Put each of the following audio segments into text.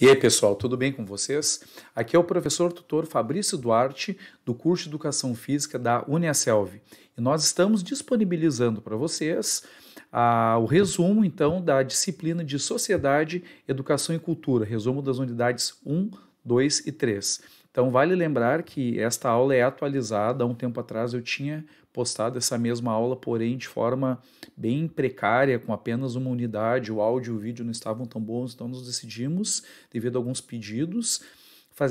E aí, pessoal, tudo bem com vocês? Aqui é o professor tutor Fabrício Duarte, do curso de Educação Física da Uniaselv. E nós estamos disponibilizando para vocês ah, o resumo, então, da disciplina de Sociedade, Educação e Cultura, resumo das unidades 1, 2 e 3. Então, vale lembrar que esta aula é atualizada. Há um tempo atrás eu tinha postado essa mesma aula, porém de forma bem precária, com apenas uma unidade, o áudio e o vídeo não estavam tão bons, então nos decidimos, devido a alguns pedidos,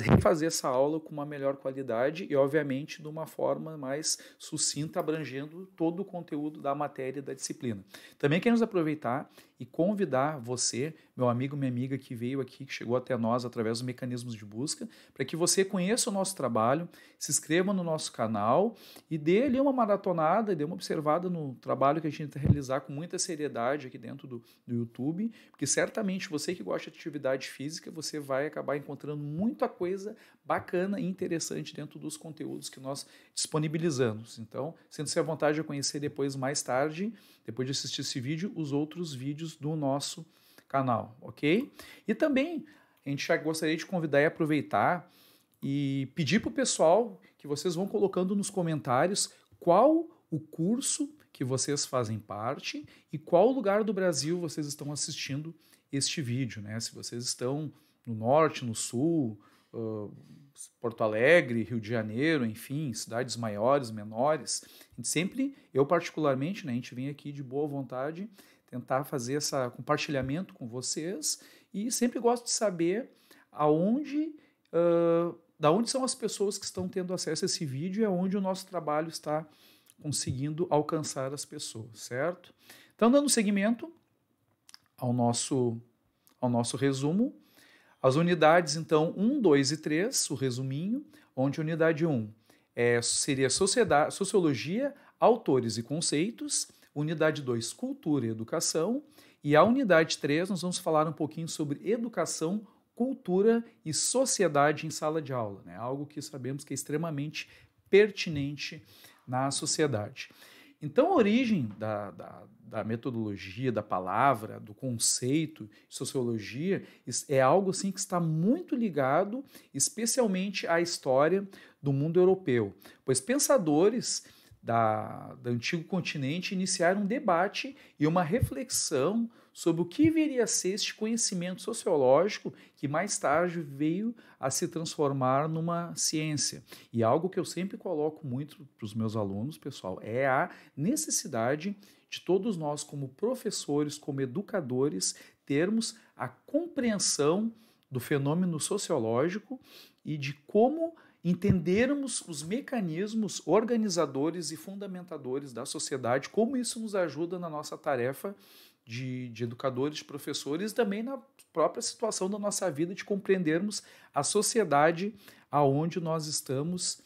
refazer essa aula com uma melhor qualidade e, obviamente, de uma forma mais sucinta, abrangendo todo o conteúdo da matéria e da disciplina. Também queremos aproveitar e convidar você, meu amigo, minha amiga que veio aqui, que chegou até nós através dos mecanismos de busca, para que você conheça o nosso trabalho, se inscreva no nosso canal e dê ali uma maratonada, dê uma observada no trabalho que a gente realizar com muita seriedade aqui dentro do, do YouTube, porque certamente você que gosta de atividade física, você vai acabar encontrando muita coisa bacana e interessante dentro dos conteúdos que nós disponibilizamos. Então, sendo-se à vontade de conhecer depois, mais tarde, depois de assistir esse vídeo, os outros vídeos do nosso canal, ok? E também a gente já gostaria de convidar e aproveitar e pedir para o pessoal que vocês vão colocando nos comentários qual o curso que vocês fazem parte e qual lugar do Brasil vocês estão assistindo este vídeo, né? Se vocês estão no norte, no sul, Porto Alegre, Rio de Janeiro, enfim, cidades maiores, menores. A gente sempre, eu particularmente, né, a gente vem aqui de boa vontade tentar fazer esse compartilhamento com vocês e sempre gosto de saber aonde, uh, da onde são as pessoas que estão tendo acesso a esse vídeo e aonde o nosso trabalho está conseguindo alcançar as pessoas, certo? Então, dando seguimento ao nosso, ao nosso resumo, as unidades, então, 1, 2 e 3, o resuminho, onde unidade 1 é, seria sociedade, sociologia, autores e conceitos, unidade 2, cultura e educação, e a unidade 3 nós vamos falar um pouquinho sobre educação, cultura e sociedade em sala de aula, né? algo que sabemos que é extremamente pertinente na sociedade. Então, a origem da, da, da metodologia, da palavra, do conceito de sociologia é algo assim que está muito ligado, especialmente à história do mundo europeu, pois pensadores da, do antigo continente iniciaram um debate e uma reflexão sobre o que viria a ser este conhecimento sociológico que mais tarde veio a se transformar numa ciência. E algo que eu sempre coloco muito para os meus alunos, pessoal, é a necessidade de todos nós, como professores, como educadores, termos a compreensão do fenômeno sociológico e de como entendermos os mecanismos organizadores e fundamentadores da sociedade, como isso nos ajuda na nossa tarefa de, de educadores, professores, e também na própria situação da nossa vida, de compreendermos a sociedade aonde nós estamos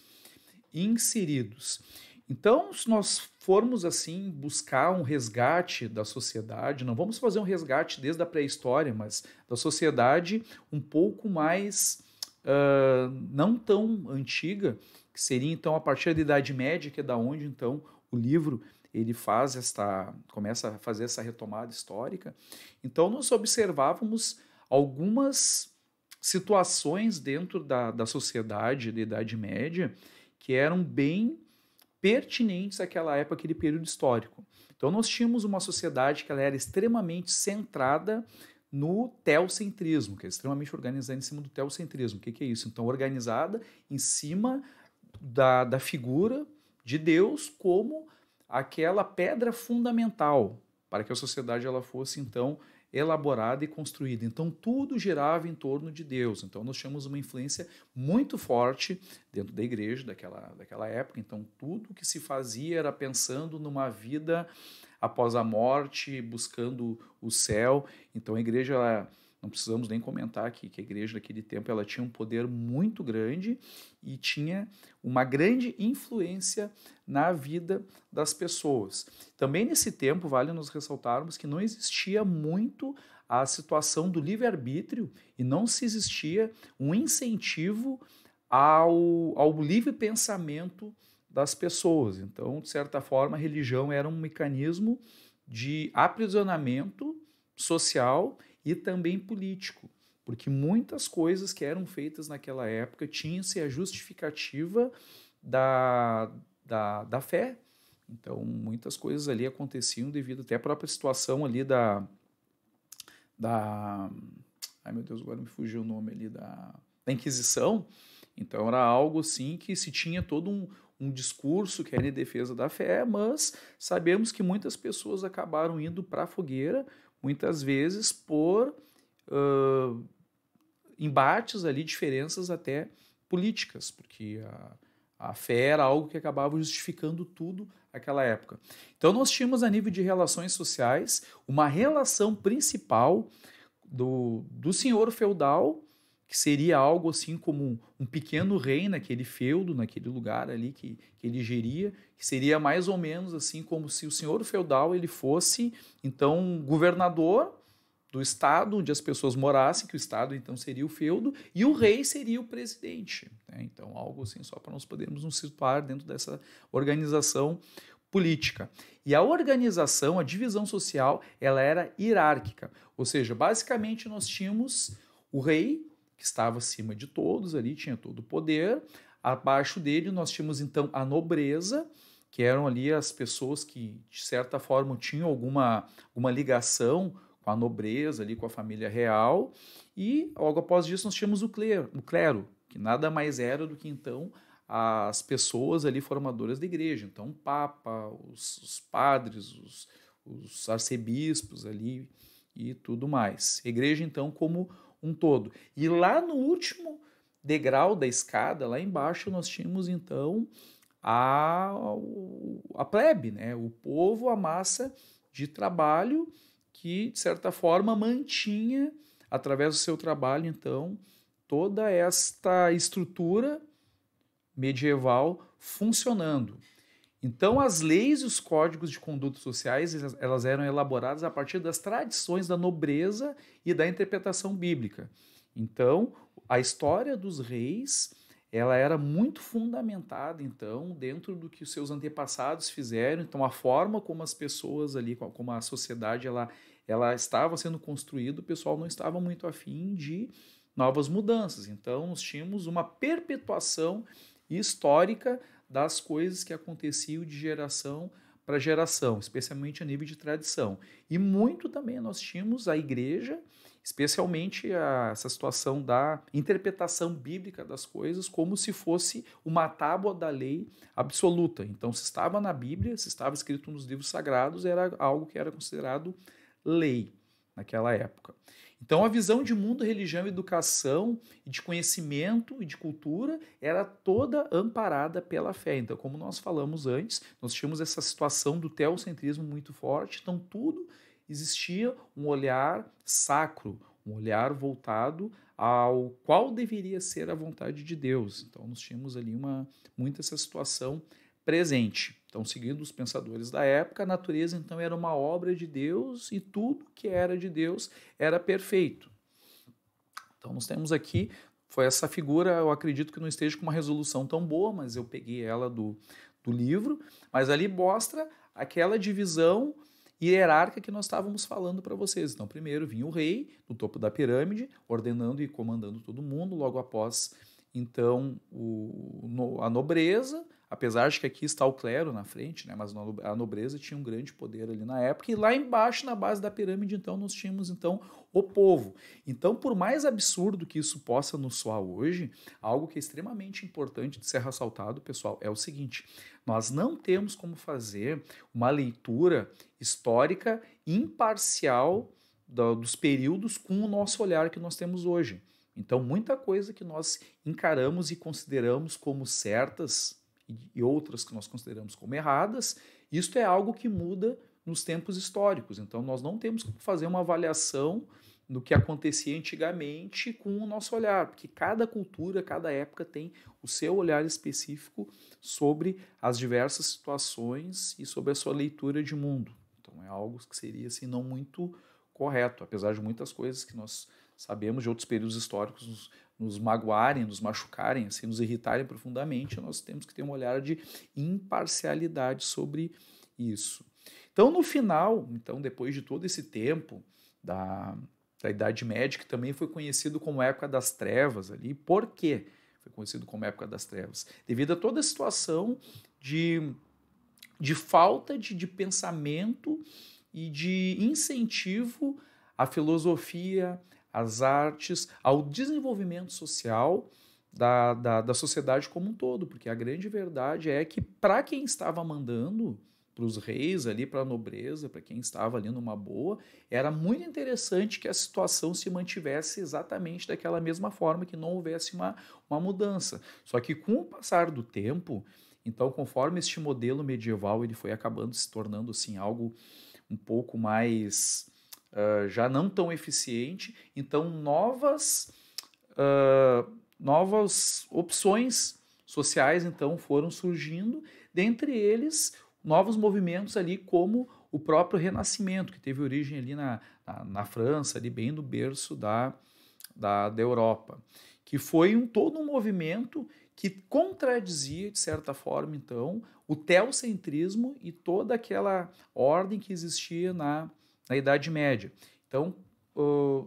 inseridos. Então, se nós formos assim buscar um resgate da sociedade, não vamos fazer um resgate desde a pré-história, mas da sociedade um pouco mais uh, não tão antiga, que seria então a partir da Idade Média, que é da onde então o livro ele faz esta, começa a fazer essa retomada histórica. Então nós observávamos algumas situações dentro da, da sociedade da Idade Média que eram bem pertinentes àquela época, aquele período histórico. Então nós tínhamos uma sociedade que ela era extremamente centrada no teocentrismo, que é extremamente organizada em cima do teocentrismo. O que, que é isso? Então, organizada em cima da, da figura de Deus como aquela pedra fundamental para que a sociedade ela fosse então elaborada e construída. Então tudo girava em torno de Deus. Então nós tínhamos uma influência muito forte dentro da igreja daquela, daquela época. Então tudo que se fazia era pensando numa vida após a morte, buscando o céu. Então a igreja ela, não precisamos nem comentar aqui que a igreja naquele tempo ela tinha um poder muito grande e tinha uma grande influência na vida das pessoas. Também nesse tempo vale nos ressaltarmos que não existia muito a situação do livre-arbítrio e não se existia um incentivo ao, ao livre pensamento das pessoas. Então, de certa forma, a religião era um mecanismo de aprisionamento social e também político, porque muitas coisas que eram feitas naquela época tinham-se a justificativa da, da, da fé. Então, muitas coisas ali aconteciam devido até à própria situação ali da. da ai meu Deus, agora me fugiu o nome ali da, da Inquisição. Então, era algo assim que se tinha todo um, um discurso que era em defesa da fé, mas sabemos que muitas pessoas acabaram indo para a fogueira muitas vezes por uh, embates ali, diferenças até políticas, porque a, a fé era algo que acabava justificando tudo aquela época. Então nós tínhamos a nível de relações sociais uma relação principal do, do senhor feudal que seria algo assim como um pequeno rei naquele feudo, naquele lugar ali que, que ele geria, que seria mais ou menos assim como se o senhor feudal ele fosse então governador do estado onde as pessoas morassem, que o estado então seria o feudo, e o rei seria o presidente. Né? Então, algo assim, só para nós podermos nos situar dentro dessa organização política. E a organização, a divisão social, ela era hierárquica, ou seja, basicamente nós tínhamos o rei que estava acima de todos ali, tinha todo o poder. Abaixo dele nós tínhamos então a nobreza, que eram ali as pessoas que de certa forma tinham alguma, alguma ligação com a nobreza ali, com a família real. E logo após isso nós tínhamos o clero, o clero que nada mais era do que então as pessoas ali formadoras da igreja. Então, o Papa, os, os padres, os, os arcebispos ali e tudo mais. A igreja, então, como um todo. E lá no último degrau da escada, lá embaixo, nós tínhamos então a, a plebe, né? o povo, a massa de trabalho que, de certa forma, mantinha, através do seu trabalho, então, toda esta estrutura medieval funcionando. Então, as leis e os códigos de conduta sociais elas eram elaboradas a partir das tradições da nobreza e da interpretação bíblica. Então, a história dos reis ela era muito fundamentada então dentro do que os seus antepassados fizeram. Então, a forma como as pessoas ali, como a sociedade ela, ela estava sendo construída, o pessoal não estava muito afim de novas mudanças. Então, nós tínhamos uma perpetuação histórica das coisas que aconteciam de geração para geração, especialmente a nível de tradição. E muito também nós tínhamos a igreja, especialmente a, essa situação da interpretação bíblica das coisas, como se fosse uma tábua da lei absoluta. Então, se estava na Bíblia, se estava escrito nos livros sagrados, era algo que era considerado lei naquela época. Então a visão de mundo, religião, educação, de conhecimento e de cultura era toda amparada pela fé. Então, como nós falamos antes, nós tínhamos essa situação do teocentrismo muito forte, então tudo existia um olhar sacro, um olhar voltado ao qual deveria ser a vontade de Deus. Então nós tínhamos ali uma muito essa situação presente. Então, seguindo os pensadores da época, a natureza então era uma obra de Deus e tudo que era de Deus era perfeito. Então, nós temos aqui, foi essa figura, eu acredito que não esteja com uma resolução tão boa, mas eu peguei ela do, do livro, mas ali mostra aquela divisão hierárquica que nós estávamos falando para vocês. Então, primeiro vinha o rei, no topo da pirâmide, ordenando e comandando todo mundo, logo após, então, o, a nobreza, apesar de que aqui está o clero na frente, né, mas a nobreza tinha um grande poder ali na época, e lá embaixo, na base da pirâmide, então, nós tínhamos então o povo. Então, por mais absurdo que isso possa nos soar hoje, algo que é extremamente importante de ser ressaltado, pessoal, é o seguinte: nós não temos como fazer uma leitura histórica imparcial dos períodos com o nosso olhar que nós temos hoje. Então, muita coisa que nós encaramos e consideramos como certas e outras que nós consideramos como erradas, isto é algo que muda nos tempos históricos. Então, nós não temos que fazer uma avaliação do que acontecia antigamente com o nosso olhar, porque cada cultura, cada época tem o seu olhar específico sobre as diversas situações e sobre a sua leitura de mundo. Então, é algo que seria assim não muito correto, apesar de muitas coisas que nós sabemos de outros períodos históricos nos, nos magoarem, nos machucarem, assim, nos irritarem profundamente, nós temos que ter um olhar de imparcialidade sobre isso. Então, no final, então depois de todo esse tempo da, da Idade Média, que também foi conhecido como época das trevas ali, por quê? Foi conhecido como época das trevas, devido a toda a situação de, de falta de, de pensamento e de incentivo à filosofia, às artes, ao desenvolvimento social da, da, da sociedade como um todo, porque a grande verdade é que para quem estava mandando, para os reis ali, para a nobreza, para quem estava ali numa boa, era muito interessante que a situação se mantivesse exatamente daquela mesma forma, que não houvesse uma, uma mudança. Só que com o passar do tempo, então conforme este modelo medieval ele foi acabando se tornando assim algo um pouco mais uh, já não tão eficiente, então novas, uh, novas opções sociais então foram surgindo, dentre eles novos movimentos ali como o próprio Renascimento, que teve origem ali na, na, na França, ali bem no berço da, da, da Europa, que foi um, todo um movimento que contradizia, de certa forma, então, o teocentrismo e toda aquela ordem que existia na, na Idade Média. Então, uh,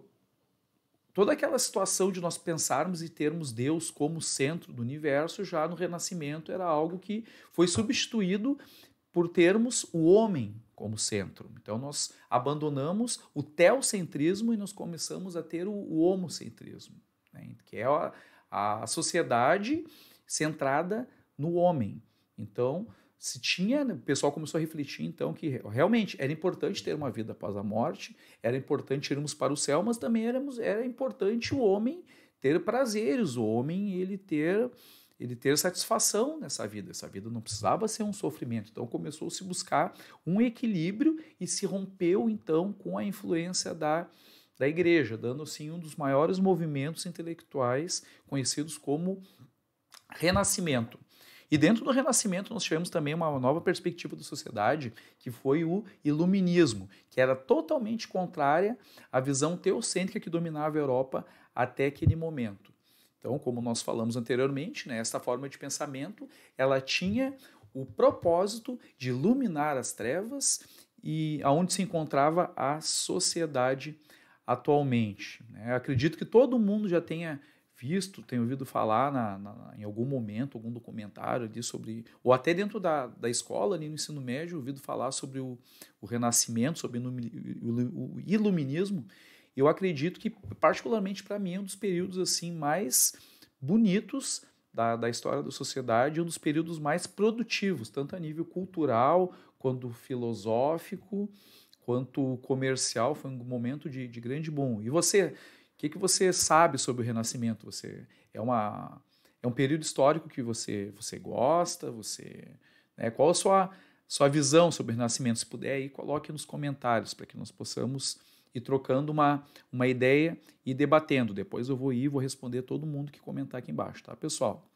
toda aquela situação de nós pensarmos e termos Deus como centro do universo já no Renascimento era algo que foi substituído por termos o homem como centro. Então nós abandonamos o teocentrismo e nós começamos a ter o, o homocentrismo, né? que é a, a sociedade centrada no homem. Então, se tinha, né, o pessoal começou a refletir então que realmente era importante ter uma vida após a morte, era importante irmos para o céu, mas também éramos, era importante o homem ter prazeres, o homem ele ter ele ter satisfação nessa vida. Essa vida não precisava ser um sofrimento. Então começou a se buscar um equilíbrio e se rompeu então com a influência da da igreja, dando assim um dos maiores movimentos intelectuais conhecidos como renascimento. E dentro do Renascimento nós tivemos também uma nova perspectiva da sociedade, que foi o iluminismo, que era totalmente contrária à visão teocêntrica que dominava a Europa até aquele momento. Então, como nós falamos anteriormente, né, esta forma de pensamento, ela tinha o propósito de iluminar as trevas e aonde se encontrava a sociedade atualmente. Né? Acredito que todo mundo já tenha visto, tenho ouvido falar na, na, em algum momento, algum documentário ali sobre, ou até dentro da, da escola, ali no ensino médio, ouvido falar sobre o, o Renascimento, sobre o Iluminismo. Eu acredito que, particularmente para mim, é um dos períodos assim mais bonitos da, da história da sociedade, um dos períodos mais produtivos, tanto a nível cultural quanto filosófico, quanto comercial. Foi um momento de, de grande bom. E você que, que você sabe sobre o Renascimento? Você é uma é um período histórico que você você gosta? Você né? qual a sua sua visão sobre o Renascimento? Se puder, aí coloque nos comentários para que nós possamos ir trocando uma uma ideia e debatendo. Depois eu vou ir vou responder todo mundo que comentar aqui embaixo, tá, pessoal?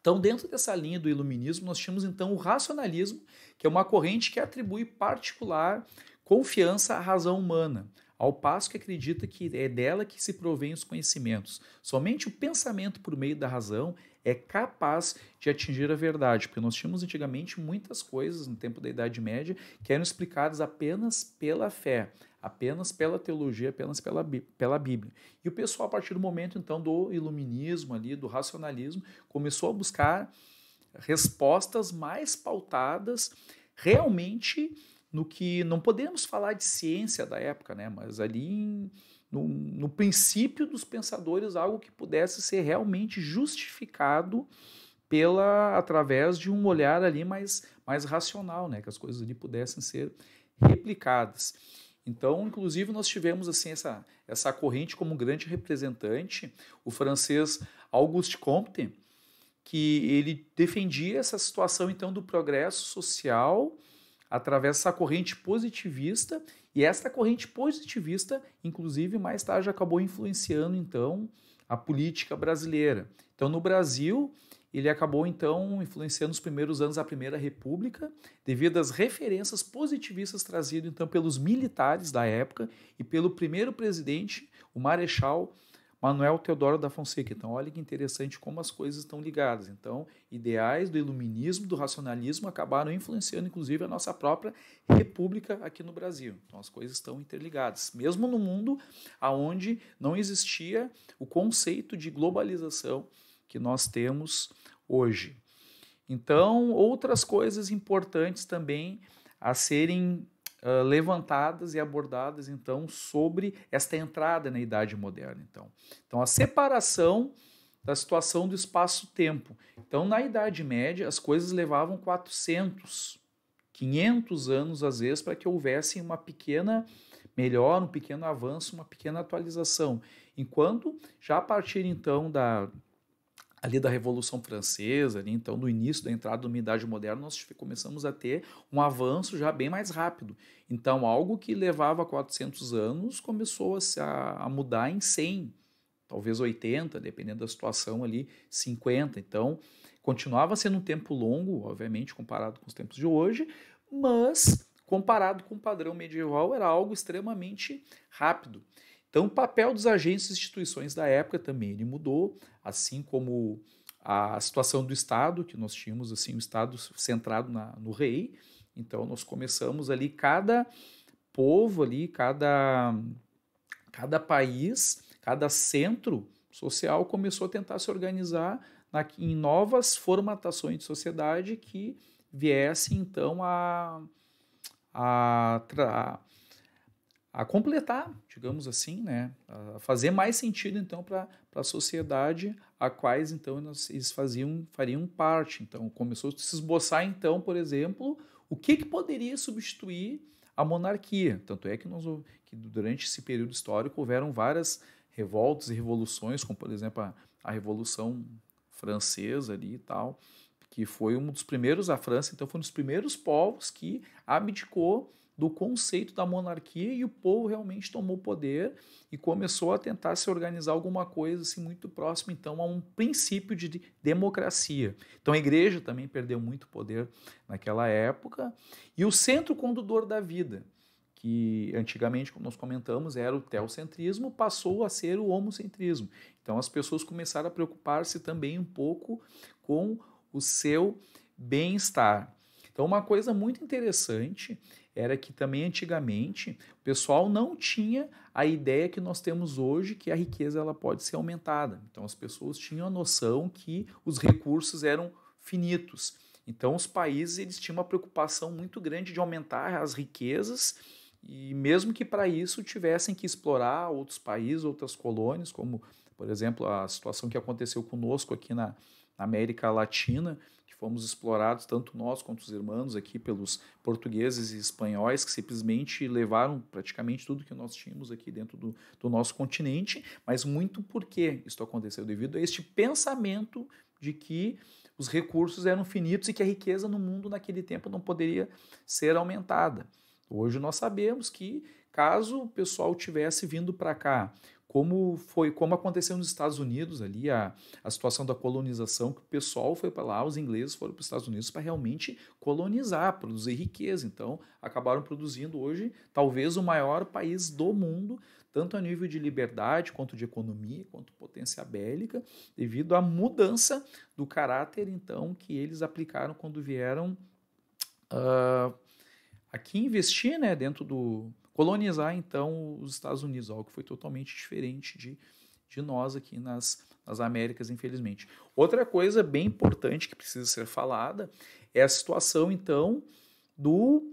Então, dentro dessa linha do iluminismo, nós tínhamos então o racionalismo, que é uma corrente que atribui particular confiança à razão humana ao passo que acredita que é dela que se provém os conhecimentos. Somente o pensamento por meio da razão é capaz de atingir a verdade, porque nós tínhamos antigamente muitas coisas no tempo da Idade Média que eram explicadas apenas pela fé, apenas pela teologia, apenas pela, pela Bíblia. E o pessoal, a partir do momento então do iluminismo ali, do racionalismo, começou a buscar respostas mais pautadas realmente no que não podemos falar de ciência da época, né? mas ali no, no, princípio dos pensadores, algo que pudesse ser realmente justificado pela através de um olhar ali mais, mais racional, né? que as coisas ali pudessem ser replicadas. Então, inclusive, nós tivemos assim essa, essa corrente como grande representante, o francês Auguste Comte, que ele defendia essa situação então do progresso social através dessa corrente positivista, e essa corrente positivista, inclusive, mais tarde acabou influenciando então a política brasileira. Então, no Brasil, ele acabou então influenciando os primeiros anos da Primeira República, devido às referências positivistas trazidas então pelos militares da época e pelo primeiro presidente, o Marechal Manuel é Teodoro da Fonseca. Então, olha que interessante como as coisas estão ligadas. Então, ideais do iluminismo, do racionalismo acabaram influenciando, inclusive, a nossa própria república aqui no Brasil. Então, as coisas estão interligadas. Mesmo no mundo onde não existia o conceito de globalização que nós temos hoje. Então, outras coisas importantes também a serem levantadas e abordadas então sobre esta entrada na idade moderna. Então, então a separação da situação do espaço-tempo. Então, na Idade Média, as coisas levavam 400, 500 anos às vezes para que houvesse uma pequena melhora, um pequeno avanço, uma pequena atualização. Enquanto já a partir então da ali da Revolução Francesa, ali, então no início da entrada da Idade moderna, nós começamos a ter um avanço já bem mais rápido. Então, algo que levava 400 anos começou a, se, a, a mudar em 100, talvez 80, dependendo da situação ali, 50. Então, continuava sendo um tempo longo, obviamente, comparado com os tempos de hoje, mas comparado com o padrão medieval, era algo extremamente rápido. Então, o papel dos agentes e instituições da época também ele mudou assim como a situação do Estado, que nós tínhamos assim o Estado centrado na, no rei. Então nós começamos ali cada povo ali, cada cada país, cada centro social começou a tentar se organizar na, em novas formatações de sociedade que viessem então a, a, a a completar, digamos assim, né? A fazer mais sentido então para a sociedade a quais então eles faziam fariam parte. Então começou a se esboçar então, por exemplo, o que, que poderia substituir a monarquia. Tanto é que, nós, que durante esse período histórico houveram várias revoltas e revoluções, como por exemplo a, a revolução francesa ali e tal, que foi um dos primeiros a França então foi um dos primeiros povos que abdicou do conceito da monarquia e o povo realmente tomou poder e começou a tentar se organizar alguma coisa assim muito próximo então a um princípio de democracia. Então a igreja também perdeu muito poder naquela época e o centro condutor da vida, que antigamente, como nós comentamos, era o teocentrismo, passou a ser o homocentrismo. Então as pessoas começaram a preocupar-se também um pouco com o seu bem-estar. Então uma coisa muito interessante era que também antigamente o pessoal não tinha a ideia que nós temos hoje que a riqueza ela pode ser aumentada. Então as pessoas tinham a noção que os recursos eram finitos. Então os países eles tinham uma preocupação muito grande de aumentar as riquezas e mesmo que para isso tivessem que explorar outros países, outras colônias, como por exemplo a situação que aconteceu conosco aqui na, na América Latina, fomos explorados, tanto nós quanto os irmãos aqui, pelos portugueses e espanhóis, que simplesmente levaram praticamente tudo que nós tínhamos aqui dentro do, do nosso continente, mas muito por que isso aconteceu devido a este pensamento de que os recursos eram finitos e que a riqueza no mundo naquele tempo não poderia ser aumentada. Hoje nós sabemos que caso o pessoal tivesse vindo para cá como foi como aconteceu nos Estados Unidos ali a, a situação da colonização que o pessoal foi para lá os ingleses foram para os Estados Unidos para realmente colonizar produzir riqueza então acabaram produzindo hoje talvez o maior país do mundo tanto a nível de liberdade quanto de economia quanto potência bélica devido à mudança do caráter então que eles aplicaram quando vieram uh, aqui investir né dentro do colonizar então os Estados Unidos, algo que foi totalmente diferente de, de nós aqui nas, nas Américas, infelizmente. Outra coisa bem importante que precisa ser falada é a situação então do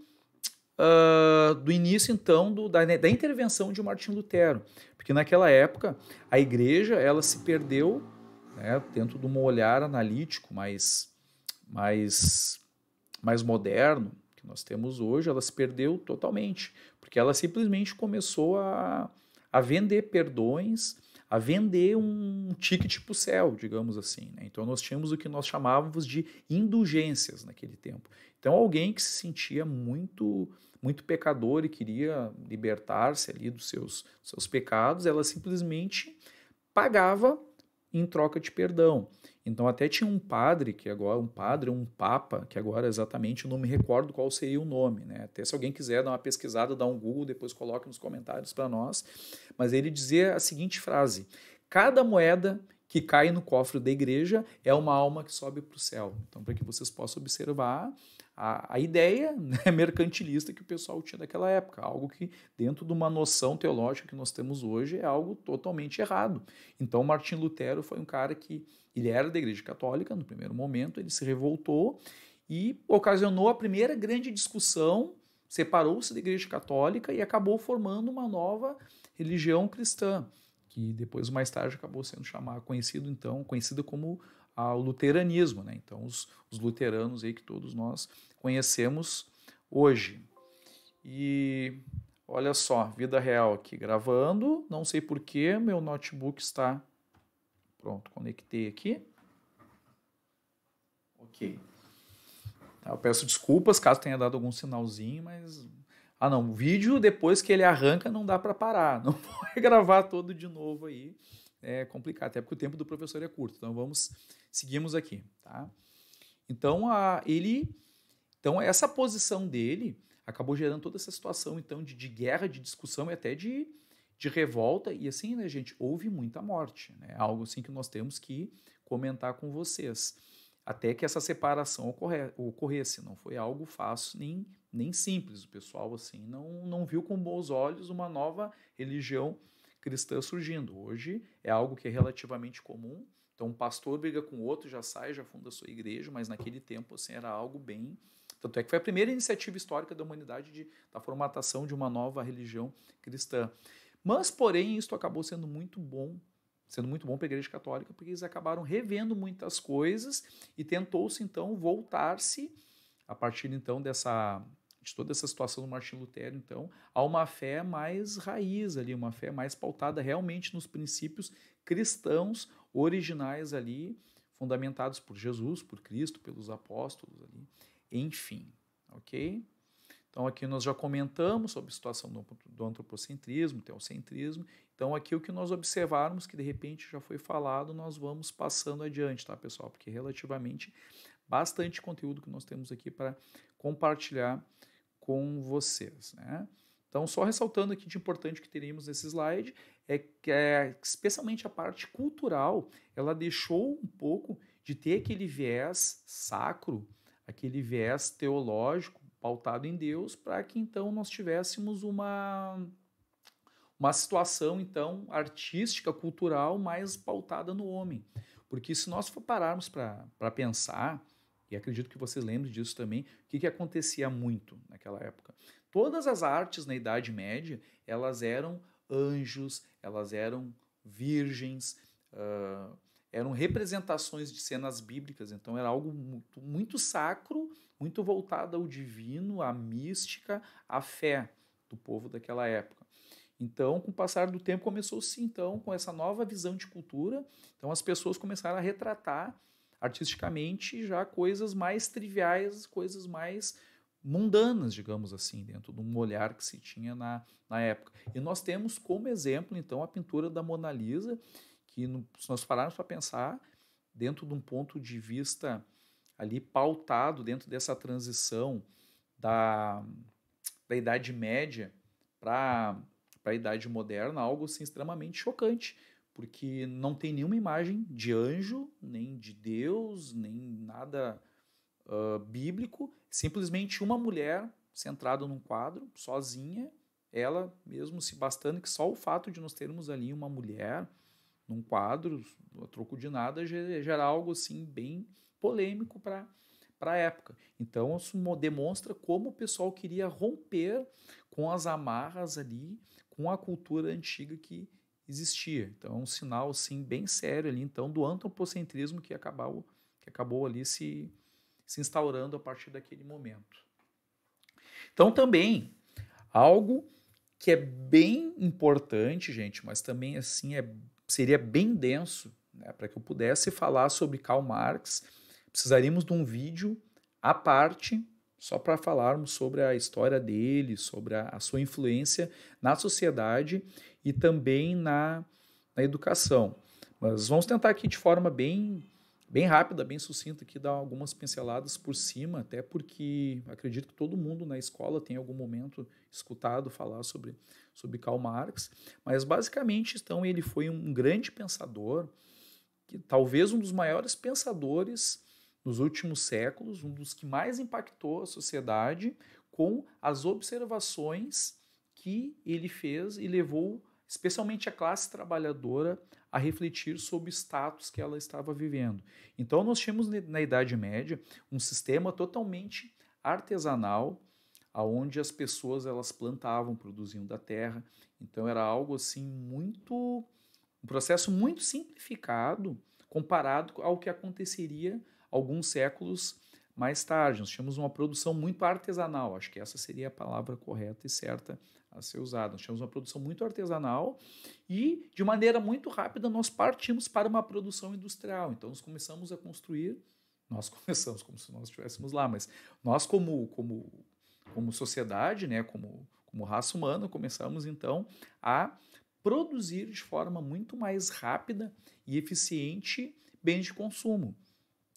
Uh, do início então do, da, né, da, intervenção de Martin Lutero, porque naquela época a igreja ela se perdeu né, dentro de um olhar analítico mais, mais, mais moderno que nós temos hoje, ela se perdeu totalmente porque ela simplesmente começou a, a vender perdões, a vender um ticket para o céu, digamos assim. Né? Então nós tínhamos o que nós chamávamos de indulgências naquele tempo. Então alguém que se sentia muito muito pecador e queria libertar-se ali dos seus, seus pecados, ela simplesmente pagava em troca de perdão. Então até tinha um padre, que agora um padre, um papa, que agora exatamente eu não me recordo qual seria o nome, né? Até se alguém quiser dar uma pesquisada, dar um Google, depois coloque nos comentários para nós. Mas ele dizia a seguinte frase: cada moeda que cai no cofre da igreja é uma alma que sobe para o céu. Então, para que vocês possam observar a, a ideia né, mercantilista que o pessoal tinha daquela época, algo que, dentro de uma noção teológica que nós temos hoje, é algo totalmente errado. Então, Martim Lutero foi um cara que ele era da Igreja Católica no primeiro momento, ele se revoltou e ocasionou a primeira grande discussão, separou-se da Igreja Católica e acabou formando uma nova religião cristã, que depois mais tarde acabou sendo chamado conhecido então, conhecida como ao luteranismo, né? Então, os, os luteranos aí que todos nós conhecemos hoje. E olha só, vida real aqui gravando, não sei porquê, meu notebook está. Pronto, conectei aqui. Ok. Tá, eu peço desculpas caso tenha dado algum sinalzinho, mas. Ah, não, o vídeo depois que ele arranca não dá para parar, não vou gravar todo de novo aí. É complicado, até porque o tempo do professor é curto. Então vamos Seguimos aqui, tá? Então, a, ele, então essa posição dele acabou gerando toda essa situação então de, de guerra, de discussão e até de, de revolta. E assim, né, gente, houve muita morte, né? Algo assim que nós temos que comentar com vocês. Até que essa separação ocorre, ocorresse, não foi algo fácil nem, nem simples. O pessoal assim não, não viu com bons olhos uma nova religião cristã surgindo. Hoje é algo que é relativamente comum. Então, um pastor briga com outro, já sai, já funda a sua igreja, mas naquele tempo assim, era algo bem. Tanto é que foi a primeira iniciativa histórica da humanidade de, da formatação de uma nova religião cristã. Mas, porém, isso acabou sendo muito bom sendo muito bom para a Igreja Católica, porque eles acabaram revendo muitas coisas e tentou-se então voltar-se a partir então dessa de toda essa situação do Martin Lutero, então, há uma fé mais raiz ali, uma fé mais pautada realmente nos princípios cristãos originais ali, fundamentados por Jesus, por Cristo, pelos apóstolos ali, enfim, ok? Então aqui nós já comentamos sobre a situação do, do antropocentrismo, teocentrismo. Então aqui o que nós observarmos que de repente já foi falado, nós vamos passando adiante, tá, pessoal? Porque relativamente bastante conteúdo que nós temos aqui para compartilhar com vocês. Né? Então, só ressaltando aqui de importante que teríamos nesse slide é que, é, especialmente a parte cultural, ela deixou um pouco de ter aquele viés sacro, aquele viés teológico pautado em Deus, para que então nós tivéssemos uma uma situação então artística, cultural mais pautada no homem. Porque se nós pararmos para pensar, e acredito que você lembre disso também, o que, que acontecia muito naquela época. Todas as artes na Idade Média, elas eram anjos, elas eram virgens, uh, eram representações de cenas bíblicas, então era algo muito, muito sacro, muito voltado ao divino, à mística, à fé do povo daquela época. Então, com o passar do tempo, começou-se então com essa nova visão de cultura. Então, as pessoas começaram a retratar artisticamente já coisas mais triviais, coisas mais mundanas, digamos assim, dentro de um olhar que se tinha na, na época. E nós temos como exemplo, então, a pintura da Mona Lisa, que no, se nós pararmos para pensar, dentro de um ponto de vista ali pautado dentro dessa transição da, da Idade Média para a Idade Moderna, algo assim, extremamente chocante porque não tem nenhuma imagem de anjo, nem de Deus, nem nada uh, bíblico, simplesmente uma mulher centrada num quadro, sozinha, ela mesmo se bastando, que só o fato de nós termos ali uma mulher num quadro, a troco de nada, gera algo assim bem polêmico para para a época. Então, isso demonstra como o pessoal queria romper com as amarras ali, com a cultura antiga que existia. Então é um sinal assim bem sério ali então do antropocentrismo que acabou que acabou ali se se instaurando a partir daquele momento. Então também algo que é bem importante, gente, mas também assim é seria bem denso, né, para que eu pudesse falar sobre Karl Marx, precisaríamos de um vídeo à parte só para falarmos sobre a história dele, sobre a, a sua influência na sociedade e também na, na educação. Mas vamos tentar aqui de forma bem, bem rápida, bem sucinta, aqui dar algumas pinceladas por cima, até porque acredito que todo mundo na escola tem em algum momento escutado falar sobre, sobre Karl Marx. Mas basicamente, então, ele foi um grande pensador, que, talvez um dos maiores pensadores nos últimos séculos, um dos que mais impactou a sociedade com as observações que ele fez e levou especialmente a classe trabalhadora, a refletir sobre o status que ela estava vivendo. Então, nós tínhamos na Idade Média um sistema totalmente artesanal, aonde as pessoas elas plantavam, produziam da terra. Então, era algo assim muito um processo muito simplificado comparado ao que aconteceria alguns séculos mais tarde. Nós tínhamos uma produção muito artesanal, acho que essa seria a palavra correta e certa a ser usado. Nós tínhamos uma produção muito artesanal e, de maneira muito rápida, nós partimos para uma produção industrial. Então, nós começamos a construir, nós começamos como se nós estivéssemos lá, mas nós, como, como, como sociedade, né, como, como raça humana, começamos então a produzir de forma muito mais rápida e eficiente bens de consumo.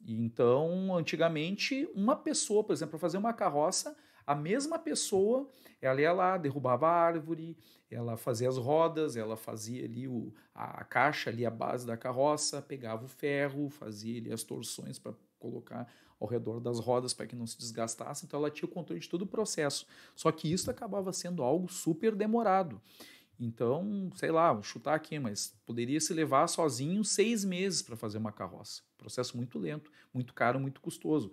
então, antigamente, uma pessoa, por exemplo, para fazer uma carroça, a mesma pessoa, ela ia lá, derrubava a árvore, ela fazia as rodas, ela fazia ali o, a, a caixa, ali a base da carroça, pegava o ferro, fazia ali as torções para colocar ao redor das rodas para que não se desgastasse, então ela tinha o controle de todo o processo. Só que isso acabava sendo algo super demorado. Então, sei lá, vou chutar aqui, mas poderia se levar sozinho seis meses para fazer uma carroça. Processo muito lento, muito caro, muito custoso.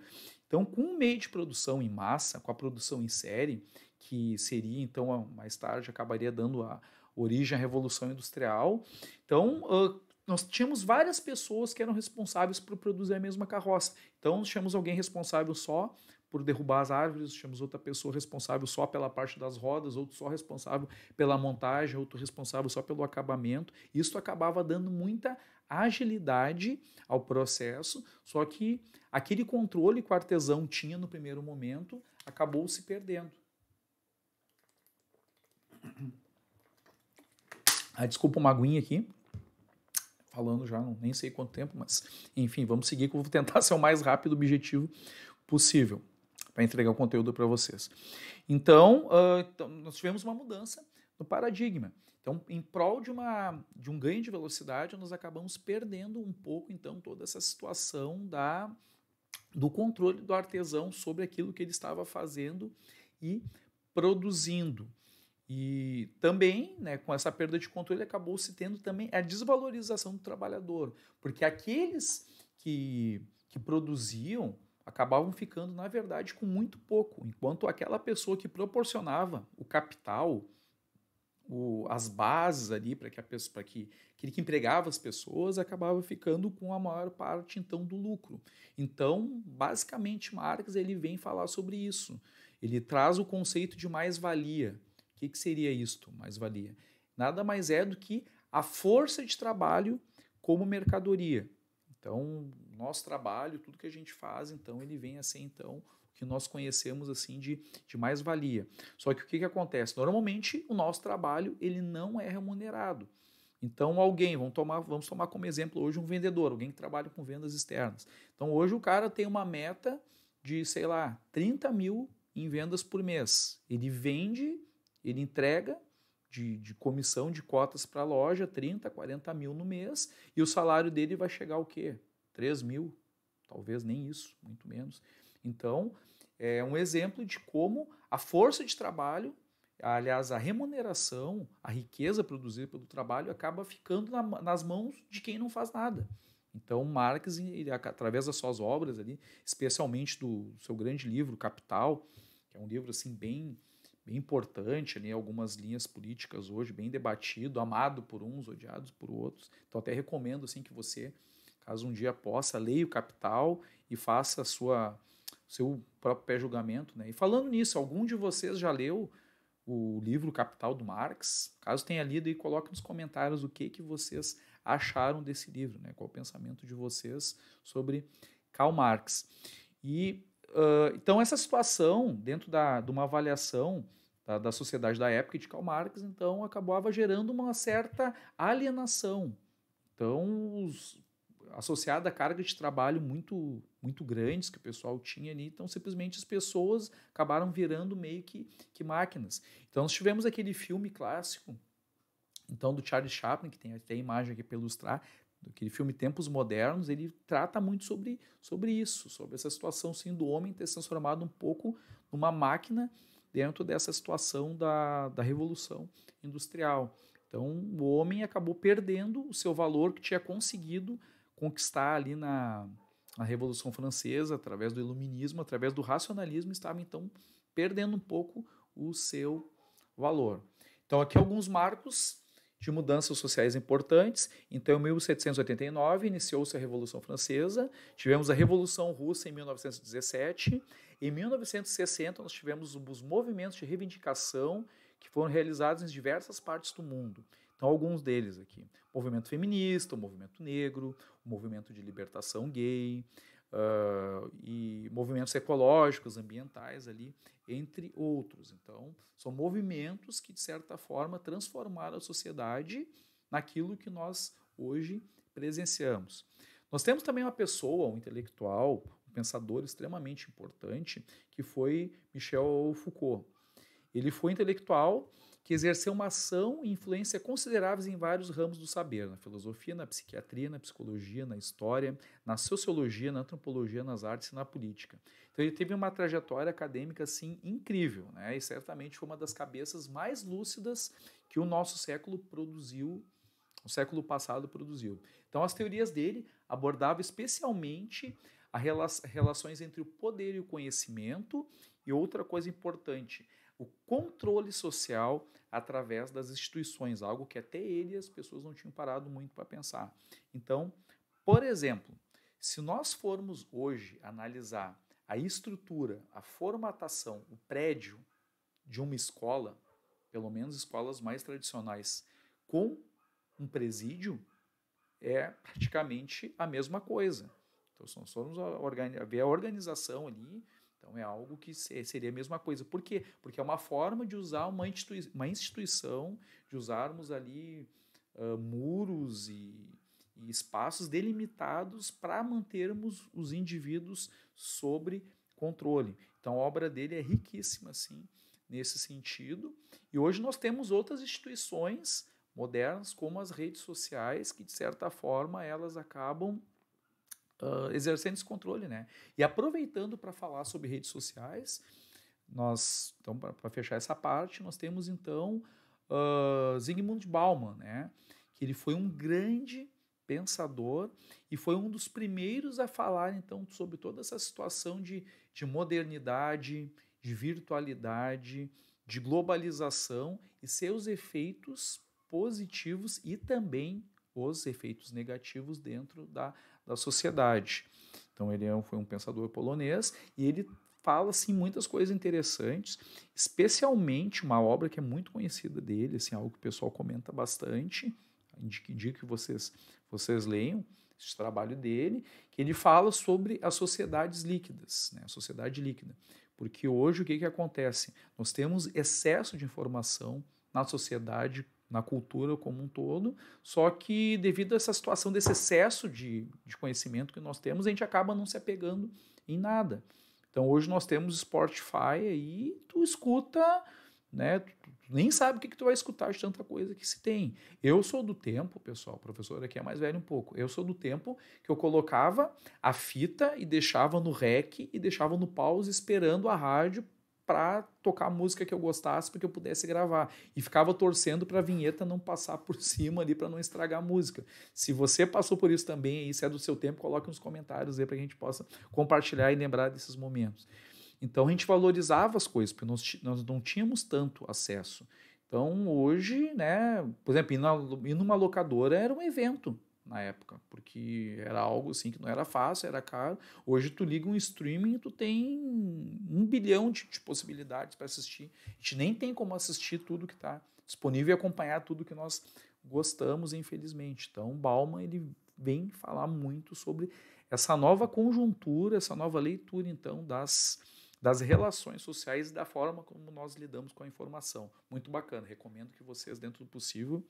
Então, com o meio de produção em massa, com a produção em série, que seria então mais tarde acabaria dando a origem à Revolução Industrial. Então, nós tínhamos várias pessoas que eram responsáveis por produzir a mesma carroça. Então, tínhamos alguém responsável só por derrubar as árvores, tínhamos outra pessoa responsável só pela parte das rodas, outro só responsável pela montagem, outro responsável só pelo acabamento. Isso acabava dando muita agilidade ao processo, só que aquele controle que o artesão tinha no primeiro momento acabou se perdendo. Ah, desculpa uma aguinha aqui. Falando já, não, nem sei quanto tempo, mas enfim, vamos seguir que eu vou tentar ser o mais rápido objetivo possível para entregar o conteúdo para vocês. Então, uh, então, nós tivemos uma mudança no paradigma. Então, em prol de, uma, de um ganho de velocidade, nós acabamos perdendo um pouco, então, toda essa situação da, do controle do artesão sobre aquilo que ele estava fazendo e produzindo. E também, né, com essa perda de controle, acabou se tendo também a desvalorização do trabalhador, porque aqueles que, que produziam acabavam ficando, na verdade, com muito pouco, enquanto aquela pessoa que proporcionava o capital, o, as bases ali para que a pessoa, para que aquele que empregava as pessoas acabava ficando com a maior parte então do lucro. Então, basicamente, Marx ele vem falar sobre isso. Ele traz o conceito de mais-valia. O que, que seria isto, mais-valia? Nada mais é do que a força de trabalho como mercadoria. Então, nosso trabalho, tudo que a gente faz, então ele vem a ser então que nós conhecemos assim de, de mais-valia. Só que o que, que acontece? Normalmente o nosso trabalho ele não é remunerado. Então, alguém, vamos tomar, vamos tomar como exemplo hoje um vendedor, alguém que trabalha com vendas externas. Então, hoje o cara tem uma meta de, sei lá, 30 mil em vendas por mês. Ele vende, ele entrega de, de comissão de cotas para a loja, 30, 40 mil no mês, e o salário dele vai chegar o quê? 3 mil, talvez nem isso, muito menos. Então, é um exemplo de como a força de trabalho, aliás, a remuneração, a riqueza produzida pelo trabalho acaba ficando na, nas mãos de quem não faz nada. Então, Marx, ele, através das suas obras ali, especialmente do seu grande livro Capital, que é um livro assim bem bem importante ali, algumas linhas políticas hoje bem debatido, amado por uns, odiados por outros. Então até recomendo assim que você, caso um dia possa, leia o Capital e faça a sua seu próprio pré-julgamento. Né? E falando nisso, algum de vocês já leu o livro Capital do Marx? Caso tenha lido, e coloque nos comentários o que, que vocês acharam desse livro, né? qual o pensamento de vocês sobre Karl Marx. E uh, então essa situação dentro da, de uma avaliação da, da, sociedade da época de Karl Marx, então acabava gerando uma certa alienação. Então os associada a carga de trabalho muito, muito grandes que o pessoal tinha ali. Então, simplesmente as pessoas acabaram virando meio que, que máquinas. Então, nós tivemos aquele filme clássico, então, do Charles Chaplin, que tem até a imagem aqui para ilustrar, aquele filme Tempos Modernos, ele trata muito sobre, sobre isso, sobre essa situação sim, do homem ter se transformado um pouco numa máquina dentro dessa situação da, da Revolução Industrial. Então, o homem acabou perdendo o seu valor que tinha conseguido conquistar ali na, na Revolução Francesa, através do Iluminismo, através do racionalismo, estava então perdendo um pouco o seu valor. Então, aqui alguns marcos de mudanças sociais importantes. Então, em 1789, iniciou-se a Revolução Francesa, tivemos a Revolução Russa em 1917, em 1960 nós tivemos os movimentos de reivindicação que foram realizados em diversas partes do mundo. Então, alguns deles aqui o movimento feminista, o movimento negro, o movimento de libertação gay, uh, e movimentos ecológicos, ambientais ali, entre outros. Então, são movimentos que, de certa forma, transformaram a sociedade naquilo que nós hoje presenciamos. Nós temos também uma pessoa, um intelectual, um pensador extremamente importante, que foi Michel Foucault. Ele foi intelectual que exerceu uma ação e influência consideráveis em vários ramos do saber, na filosofia, na psiquiatria, na psicologia, na história, na sociologia, na antropologia, nas artes e na política. Então ele teve uma trajetória acadêmica assim incrível, né? E certamente foi uma das cabeças mais lúcidas que o nosso século produziu, o século passado produziu. Então as teorias dele abordavam especialmente as relações entre o poder e o conhecimento e outra coisa importante, o controle social através das instituições, algo que até ele as pessoas não tinham parado muito para pensar. Então, por exemplo, se nós formos hoje analisar a estrutura, a formatação, o prédio de uma escola, pelo menos escolas mais tradicionais, com um presídio, é praticamente a mesma coisa. Então, se nós formos ver a organização ali, então é algo que seria a mesma coisa. Por quê? Porque é uma forma de usar uma, institui uma instituição, de usarmos ali uh, muros e, e espaços delimitados para mantermos os indivíduos sobre controle. Então a obra dele é riquíssima, assim, nesse sentido. E hoje nós temos outras instituições modernas, como as redes sociais, que de certa forma elas acabam uh, exercendo esse controle, né? E aproveitando para falar sobre redes sociais, nós, então, para fechar essa parte, nós temos então uh, Zygmunt Bauman, né? Que ele foi um grande pensador e foi um dos primeiros a falar então sobre toda essa situação de, de modernidade, de virtualidade, de globalização e seus efeitos positivos e também os efeitos negativos dentro da, da sociedade. Então, ele é um, foi um pensador polonês e ele fala assim, muitas coisas interessantes, especialmente uma obra que é muito conhecida dele, assim, algo que o pessoal comenta bastante, indico que vocês, vocês leiam esse trabalho dele, que ele fala sobre as sociedades líquidas, né, a sociedade líquida. Porque hoje o que, que acontece? Nós temos excesso de informação na sociedade na cultura como um todo, só que devido a essa situação desse excesso de, de conhecimento que nós temos, a gente acaba não se apegando em nada. Então hoje nós temos Spotify aí, tu escuta, né? nem sabe o que, que tu vai escutar de tanta coisa que se tem. Eu sou do tempo, pessoal, professor aqui é mais velho um pouco. Eu sou do tempo que eu colocava a fita e deixava no rec e deixava no pause esperando a rádio para tocar a música que eu gostasse para que eu pudesse gravar e ficava torcendo para a vinheta não passar por cima ali para não estragar a música. Se você passou por isso também, e se é do seu tempo, coloque nos comentários aí para que a gente possa compartilhar e lembrar desses momentos. Então a gente valorizava as coisas, porque nós, nós não tínhamos tanto acesso. Então hoje, né, por exemplo, ir numa locadora era um evento na época, porque era algo assim que não era fácil, era caro. Hoje tu liga um streaming e tu tem um bilhão de, de possibilidades para assistir. A gente nem tem como assistir tudo que está disponível e acompanhar tudo que nós gostamos, infelizmente. Então, Bauman ele vem falar muito sobre essa nova conjuntura, essa nova leitura então das das relações sociais e da forma como nós lidamos com a informação. Muito bacana, recomendo que vocês dentro do possível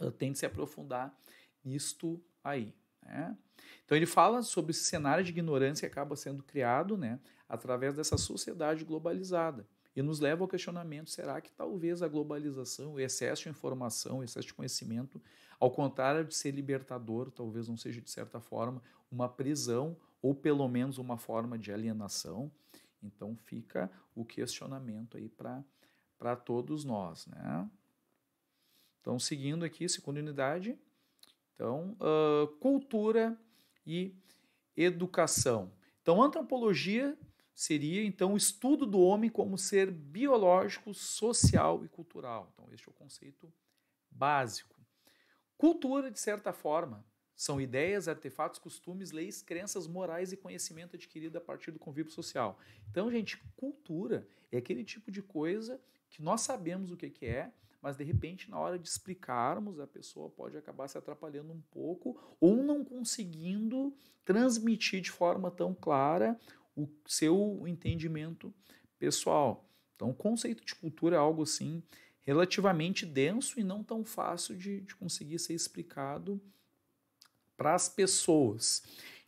eh, tentem se aprofundar nisto aí. Né? Então ele fala sobre esse cenário de ignorância que acaba sendo criado né, através dessa sociedade globalizada e nos leva ao questionamento: será que talvez a globalização, o excesso de informação, o excesso de conhecimento, ao contrário de ser libertador, talvez não seja de certa forma uma prisão ou pelo menos uma forma de alienação? Então fica o questionamento aí para todos nós, né? Então, seguindo aqui, segunda unidade, então, uh, cultura e educação. Então, antropologia seria então o estudo do homem como ser biológico, social e cultural. Então, este é o conceito básico. Cultura, de certa forma, são ideias, artefatos, costumes, leis, crenças morais e conhecimento adquirido a partir do convívio social. Então, gente, cultura é aquele tipo de coisa que nós sabemos o que é mas de repente, na hora de explicarmos, a pessoa pode acabar se atrapalhando um pouco ou não conseguindo transmitir de forma tão clara o seu entendimento pessoal. Então, o conceito de cultura é algo assim relativamente denso e não tão fácil de, de conseguir ser explicado para as pessoas.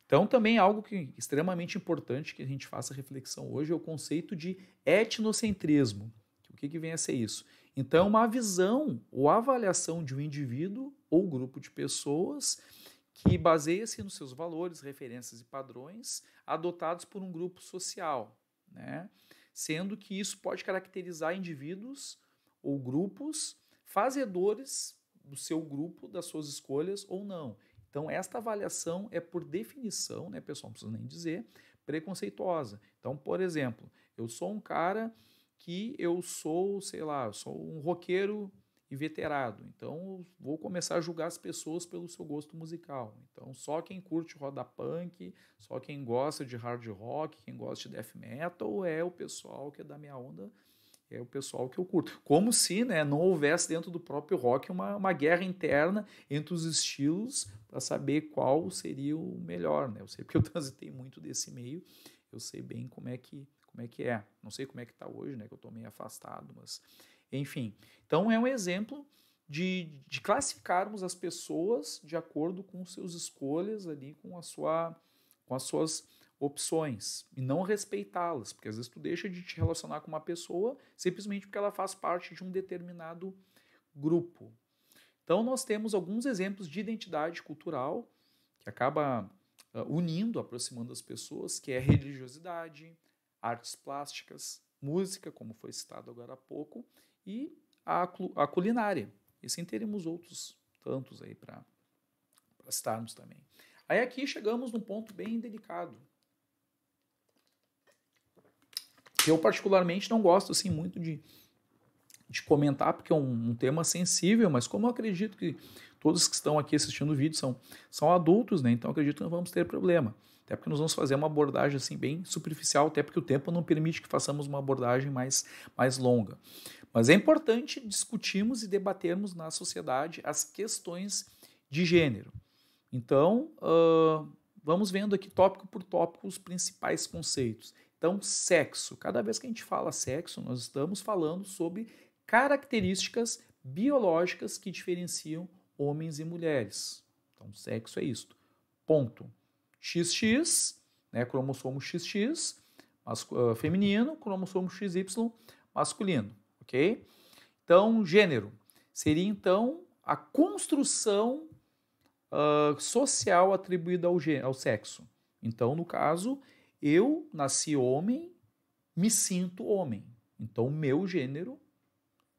Então, também algo que extremamente importante que a gente faça reflexão hoje é o conceito de etnocentrismo. O que, que vem a ser isso? Então, é uma visão ou avaliação de um indivíduo ou grupo de pessoas que baseia-se nos seus valores, referências e padrões adotados por um grupo social, né? sendo que isso pode caracterizar indivíduos ou grupos fazedores do seu grupo, das suas escolhas ou não. Então, esta avaliação é, por definição, né, pessoal, não preciso nem dizer, preconceituosa. Então, por exemplo, eu sou um cara que eu sou, sei lá, eu sou um roqueiro inveterado. Então, vou começar a julgar as pessoas pelo seu gosto musical. Então, só quem curte roda punk, só quem gosta de hard rock, quem gosta de death metal é o pessoal que é da minha onda, é o pessoal que eu curto. Como se né, não houvesse dentro do próprio rock uma, uma guerra interna entre os estilos para saber qual seria o melhor. Né? Eu sei porque eu transitei muito desse meio, eu sei bem como é que como é que é. Não sei como é que está hoje, né? Que eu estou meio afastado, mas. Enfim. Então é um exemplo de, de classificarmos as pessoas de acordo com suas escolhas ali, com, a sua, com as suas opções e não respeitá-las, porque às vezes tu deixa de te relacionar com uma pessoa simplesmente porque ela faz parte de um determinado grupo. Então nós temos alguns exemplos de identidade cultural que acaba ah, unindo, aproximando as pessoas, que é religiosidade, artes plásticas, música, como foi citado agora há pouco, e a, a culinária. E sem assim teremos outros tantos aí para estarmos também. Aí aqui chegamos num ponto bem delicado. Que eu particularmente não gosto assim muito de, de comentar, porque é um, um, tema sensível, mas como eu acredito que todos que estão aqui assistindo o vídeo são, são adultos, né? Então acredito que não vamos ter problema. Até porque nós vamos fazer uma abordagem assim bem superficial, até porque o tempo não permite que façamos uma abordagem mais, mais longa. Mas é importante discutirmos e debatermos na sociedade as questões de gênero. Então, uh, vamos vendo aqui tópico por tópico os principais conceitos. Então, sexo. Cada vez que a gente fala sexo, nós estamos falando sobre características biológicas que diferenciam homens e mulheres. Então, sexo é isto. Ponto. XX, né, cromossomo XX mas, uh, feminino, cromossomo XY masculino, ok? Então, gênero seria então a construção uh, social atribuída ao, ao sexo. Então, no caso, eu nasci homem, me sinto homem. Então, meu gênero,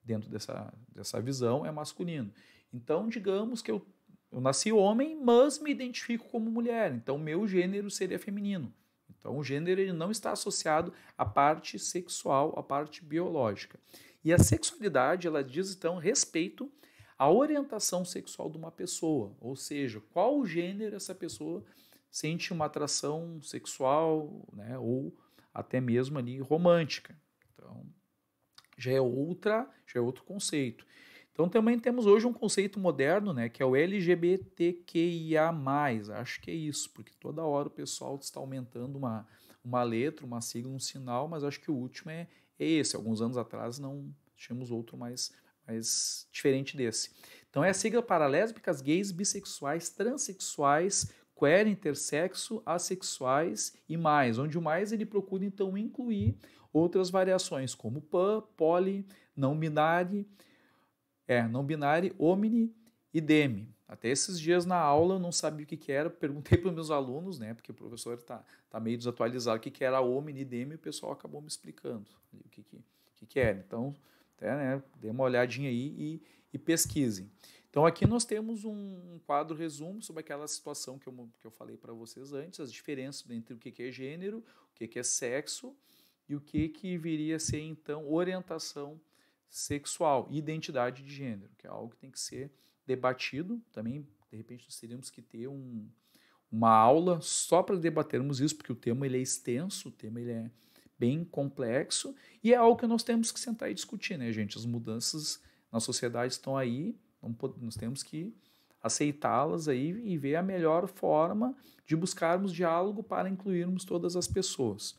dentro dessa, dessa visão, é masculino. Então, digamos que eu eu nasci homem, mas me identifico como mulher, então meu gênero seria feminino. Então o gênero ele não está associado à parte sexual, à parte biológica. E a sexualidade, ela diz então respeito à orientação sexual de uma pessoa, ou seja, qual gênero essa pessoa sente uma atração sexual, né, ou até mesmo ali romântica. Então, já é outra, já é outro conceito. Então também temos hoje um conceito moderno, né, que é o LGBTQIA+. Acho que é isso, porque toda hora o pessoal está aumentando uma, uma letra, uma sigla, um sinal, mas acho que o último é, é esse. Alguns anos atrás não tínhamos outro mais, mais diferente desse. Então é a sigla para lésbicas, gays, bissexuais, transexuais, queer, intersexo, assexuais e mais, onde o mais ele procura então incluir outras variações como pan, poli, não binário, é não binário, omni e demi. Até esses dias na aula eu não sabia o que, que era, perguntei para os meus alunos, né, porque o professor está tá meio desatualizado, o que, que era omni e demi, e o pessoal acabou me explicando o que, que, que, que era. Então, até, né, dê uma olhadinha aí e, e pesquisem. Então, aqui nós temos um, quadro resumo sobre aquela situação que eu, que eu falei para vocês antes, as diferenças entre o que, que é gênero, o que, que é sexo e o que, que viria a ser, então, orientação sexual e identidade de gênero, que é algo que tem que ser debatido. Também, de repente, nós teríamos que ter um, uma aula só para debatermos isso, porque o tema ele é extenso, o tema ele é bem complexo e é algo que nós temos que sentar e discutir, né, gente? As mudanças na sociedade estão aí, nós temos que aceitá-las aí e ver a melhor forma de buscarmos diálogo para incluirmos todas as pessoas.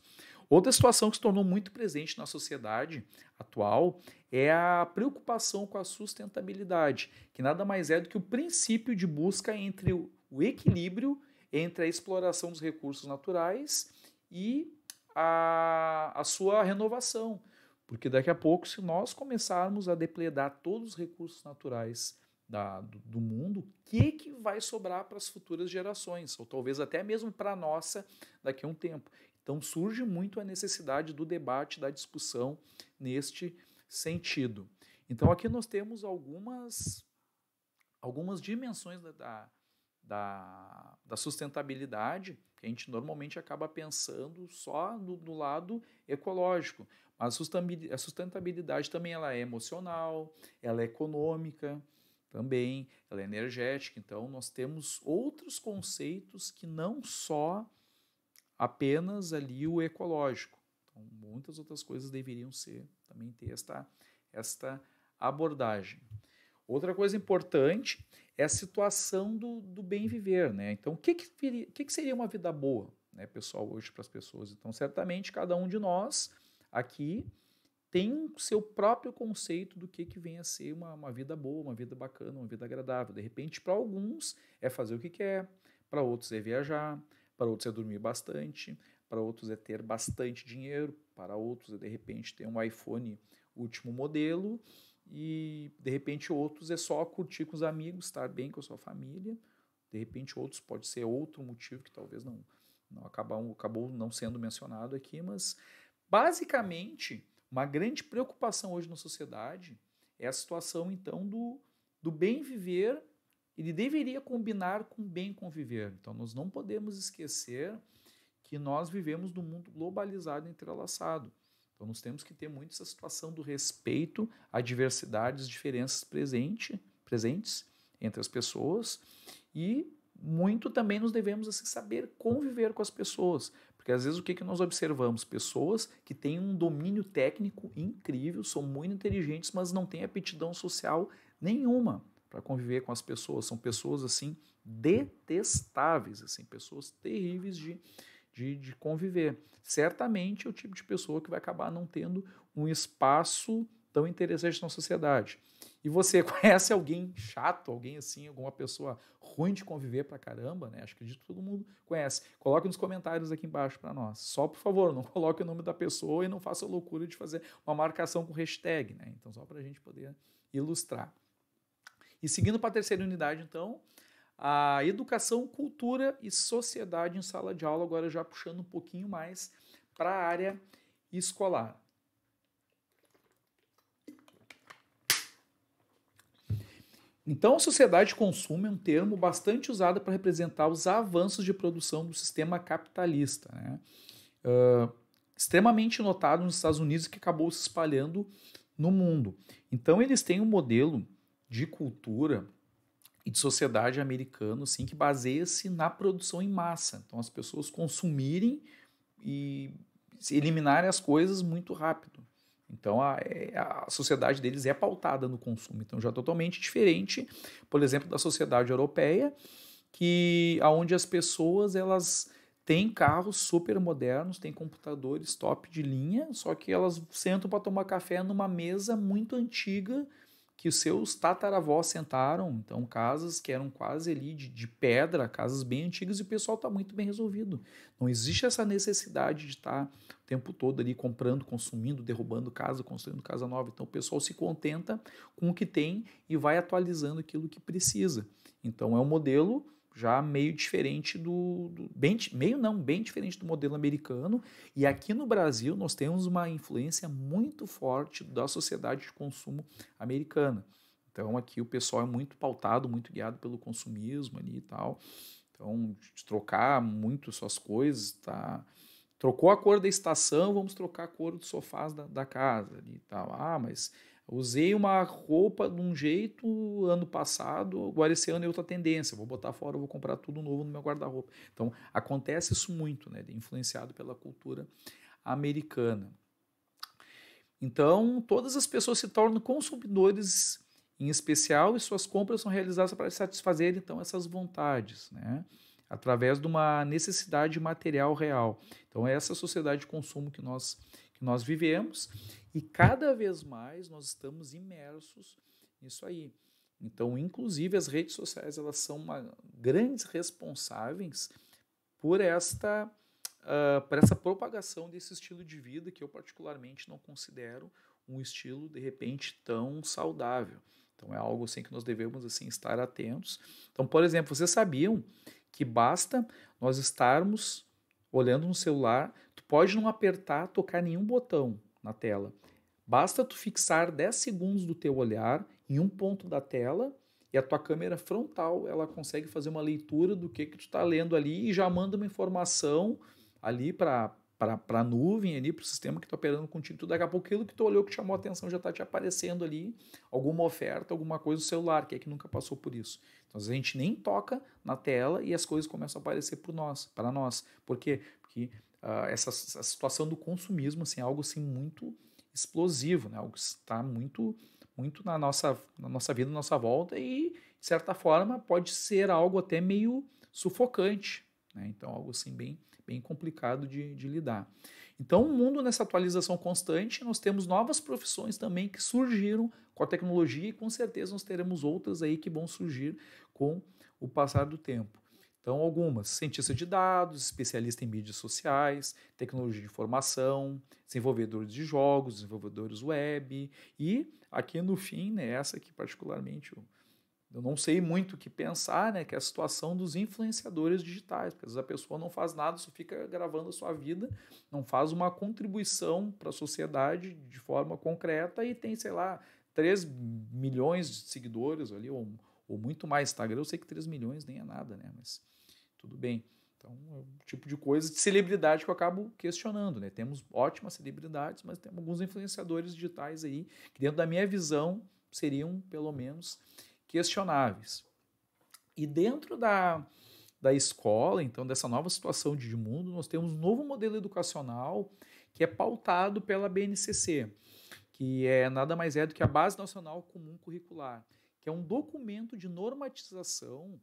Outra situação que se tornou muito presente na sociedade atual é a preocupação com a sustentabilidade, que nada mais é do que o princípio de busca entre o equilíbrio entre a exploração dos recursos naturais e a, a sua renovação. Porque daqui a pouco, se nós começarmos a depredar todos os recursos naturais da, do, do, mundo, o que, que vai sobrar para as futuras gerações, ou talvez até mesmo para a nossa daqui a um tempo. Então surge muito a necessidade do debate, da discussão neste sentido. Então aqui nós temos algumas, algumas dimensões da, da, da sustentabilidade que a gente normalmente acaba pensando só no, no lado ecológico. Mas a sustentabilidade também ela é emocional, ela é econômica, também, ela é energética. Então, nós temos outros conceitos que não só apenas ali o ecológico. Então, muitas outras coisas deveriam ser também ter esta, esta abordagem. Outra coisa importante é a situação do, do bem viver, né? Então, o que, que, que, que seria uma vida boa, né, pessoal, hoje para as pessoas? Então, certamente, cada um de nós aqui tem o seu próprio conceito do que, que vem a ser uma, uma vida boa, uma vida bacana, uma vida agradável. De repente, para alguns é fazer o que quer, para outros é viajar, para outros é dormir bastante, para outros é ter bastante dinheiro, para outros é de repente ter um iPhone último modelo e de repente outros é só curtir com os amigos, estar bem com a sua família. De repente outros pode ser outro motivo que talvez não não acabou, acabou não sendo mencionado aqui, mas basicamente uma grande preocupação hoje na sociedade é a situação então do do bem viver ele deveria combinar com bem conviver. Então, nós não podemos esquecer que nós vivemos num mundo globalizado e entrelaçado. Então, nós temos que ter muito essa situação do respeito à diversidade, às diferenças presente, presentes entre as pessoas e muito também nos devemos assim, saber conviver com as pessoas. Porque às vezes o que, que nós observamos? Pessoas que têm um domínio técnico incrível, são muito inteligentes, mas não têm aptidão social nenhuma para conviver com as pessoas. São pessoas assim detestáveis, assim, pessoas terríveis de, de, de conviver. Certamente é o tipo de pessoa que vai acabar não tendo um espaço tão interessante na sociedade. E você conhece alguém chato, alguém assim, alguma pessoa ruim de conviver pra caramba, né? Acho que acredito todo mundo conhece. Coloque nos comentários aqui embaixo para nós. Só por favor, não coloque o nome da pessoa e não faça a loucura de fazer uma marcação com hashtag, né? Então só para a gente poder ilustrar. E seguindo para a terceira unidade, então, a educação, cultura e sociedade em sala de aula, agora já puxando um pouquinho mais para a área escolar. Então, sociedade de consumo é um termo bastante usado para representar os avanços de produção do sistema capitalista, né? uh, extremamente notado nos Estados Unidos que acabou se espalhando no mundo. Então, eles têm um modelo de cultura e de sociedade americano, sim, que baseia-se na produção em massa. Então, as pessoas consumirem e eliminarem as coisas muito rápido. Então, a, é, a sociedade deles é pautada no consumo. Então, já totalmente diferente, por exemplo, da sociedade europeia, que aonde as pessoas elas têm carros super modernos, têm computadores top de linha, só que elas sentam para tomar café numa mesa muito antiga que os seus tataravós sentaram, então casas que eram quase ali de, de pedra, casas bem antigas, e o pessoal está muito bem resolvido. Não existe essa necessidade de estar tá o tempo todo ali comprando, consumindo, derrubando casa, construindo casa nova. Então o pessoal se contenta com o que tem e vai atualizando aquilo que precisa. Então é um modelo já meio diferente do, do, bem, meio não, bem diferente do modelo americano. E aqui no Brasil nós temos uma influência muito forte da sociedade de consumo americana. Então aqui o pessoal é muito pautado, muito guiado pelo consumismo ali e tal. Então, de trocar muito suas coisas, tá? Trocou a cor da estação, vamos trocar a cor dos sofás da, da casa ali e tal. Ah, mas Usei uma roupa de um jeito ano passado, agora esse ano é outra tendência. Vou botar fora, vou comprar tudo novo no meu guarda-roupa. Então acontece isso muito, né? Influenciado pela cultura americana. Então todas as pessoas se tornam consumidores em especial e suas compras são realizadas para satisfazer então essas vontades, né? Através de uma necessidade material real. Então é essa sociedade de consumo que nós que nós vivemos e cada vez mais nós estamos imersos nisso aí. Então, inclusive, as redes sociais elas são uma, grandes responsáveis por esta, uh, por essa propagação desse estilo de vida que eu particularmente não considero um estilo de repente tão saudável. Então é algo assim que nós devemos assim estar atentos. Então, por exemplo, vocês sabiam que basta nós estarmos olhando no celular, tu pode não apertar, tocar nenhum botão na tela. Basta tu fixar 10 segundos do teu olhar em um ponto da tela e a tua câmera frontal ela consegue fazer uma leitura do que que tu está lendo ali e já manda uma informação ali para para a nuvem ali, para o sistema que está operando contigo, tu daqui a pouco aquilo que tu olhou que chamou a atenção já está te aparecendo ali, alguma oferta, alguma coisa no celular, que é que nunca passou por isso. Então, às vezes a gente nem toca na tela e as coisas começam a aparecer para nós, para nós. Por quê? Porque uh, essa, essa, situação do consumismo assim, é algo assim, muito explosivo, né? algo que está muito, muito na, nossa, na nossa vida, na nossa volta e, de certa forma, pode ser algo até meio sufocante. Né? Então, algo assim bem bem complicado de, de lidar. Então, o um mundo nessa atualização constante, nós temos novas profissões também que surgiram com a tecnologia e com certeza nós teremos outras aí que vão surgir com o passar do tempo. Então, algumas: cientista de dados, especialista em mídias sociais, tecnologia de informação, desenvolvedores de jogos, desenvolvedores web. E aqui no fim, né, essa que particularmente eu eu não sei muito o que pensar, né? Que é a situação dos influenciadores digitais, porque às vezes a pessoa não faz nada, só fica gravando a sua vida, não faz uma contribuição para a sociedade de forma concreta e tem, sei lá, 3 milhões de seguidores ali, ou, ou muito mais Instagram. Eu sei que 3 milhões nem é nada, né? Mas tudo bem. Então, é o tipo de coisa de celebridade que eu acabo questionando, né? Temos ótimas celebridades, mas temos alguns influenciadores digitais aí que, dentro da minha visão, seriam, pelo menos, questionáveis. E dentro da, da escola, então, dessa nova situação de mundo, nós temos um novo modelo educacional que é pautado pela BNCC, que é nada mais é do que a Base Nacional Comum Curricular, que é um documento de normatização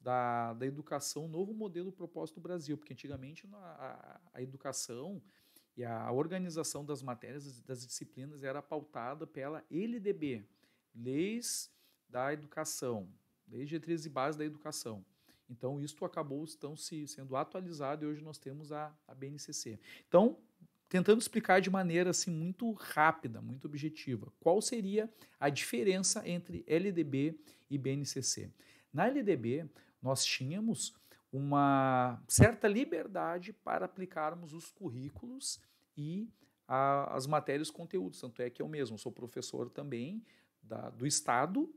da, da educação, novo modelo proposto no Brasil, porque antigamente a, a educação e a organização das matérias, das disciplinas, era pautada pela LDB, Leis da educação, desde diretrizes e bases da educação. Então, isto acabou estão se sendo atualizado e hoje nós temos a, a BNCC. Então, tentando explicar de maneira assim muito rápida, muito objetiva, qual seria a diferença entre LDB e BNCC? Na LDB, nós tínhamos uma certa liberdade para aplicarmos os currículos e a, as matérias conteúdos, tanto é que eu mesmo sou professor também da, do Estado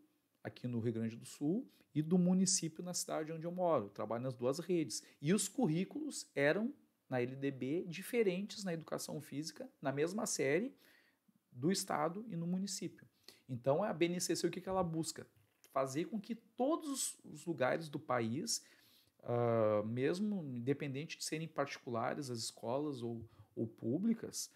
aqui no Rio Grande do Sul e do município na cidade onde eu moro. Eu trabalho nas duas redes. E os currículos eram, na LDB, diferentes na educação física, na mesma série, do estado e no município. Então, a BNCC, o que, que ela busca? Fazer com que todos os lugares do país, uh, mesmo independente de serem particulares, as escolas ou, ou públicas,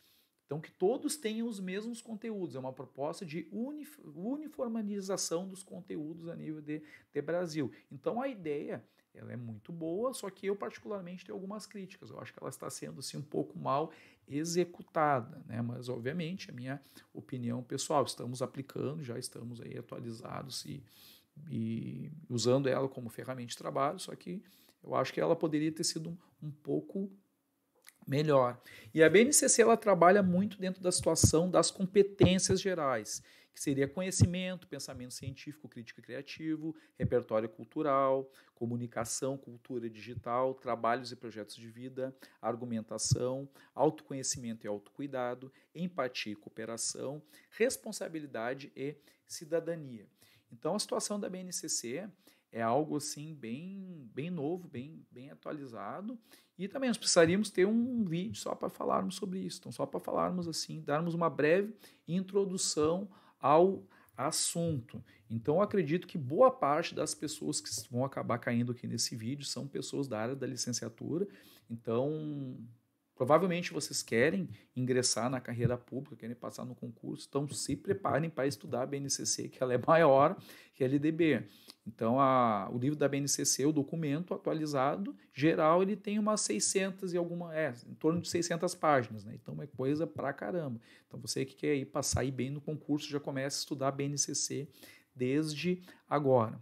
então, que todos tenham os mesmos conteúdos. É uma proposta de uniformização dos conteúdos a nível de, de Brasil. Então, a ideia ela é muito boa, só que eu particularmente tenho algumas críticas. Eu acho que ela está sendo assim, um pouco mal executada, né? Mas obviamente a minha opinião pessoal, estamos aplicando, já estamos aí atualizados e, e usando ela como ferramenta de trabalho, só que eu acho que ela poderia ter sido um, um pouco melhor. E a BNCC ela trabalha muito dentro da situação das competências gerais, que seria conhecimento, pensamento científico, crítico e criativo, repertório cultural, comunicação, cultura digital, trabalhos e projetos de vida, argumentação, autoconhecimento e autocuidado, empatia e cooperação, responsabilidade e cidadania. Então a situação da BNCC é algo assim bem bem novo, bem bem atualizado e também nós precisaríamos ter um vídeo só para falarmos sobre isso, então, só para falarmos assim, darmos uma breve introdução ao assunto. Então, acredito que boa parte das pessoas que vão acabar caindo aqui nesse vídeo são pessoas da área da licenciatura. Então, Provavelmente vocês querem ingressar na carreira pública, querem passar no concurso, então se preparem para estudar a BNCC, que ela é maior que a LDB. Então, a, o livro da BNCC, o documento atualizado, geral, ele tem umas 600 e alguma, é, em torno de 600 páginas, né? Então, é coisa pra caramba. Então, você que quer ir passar aí bem no concurso, já começa a estudar a BNCC desde agora.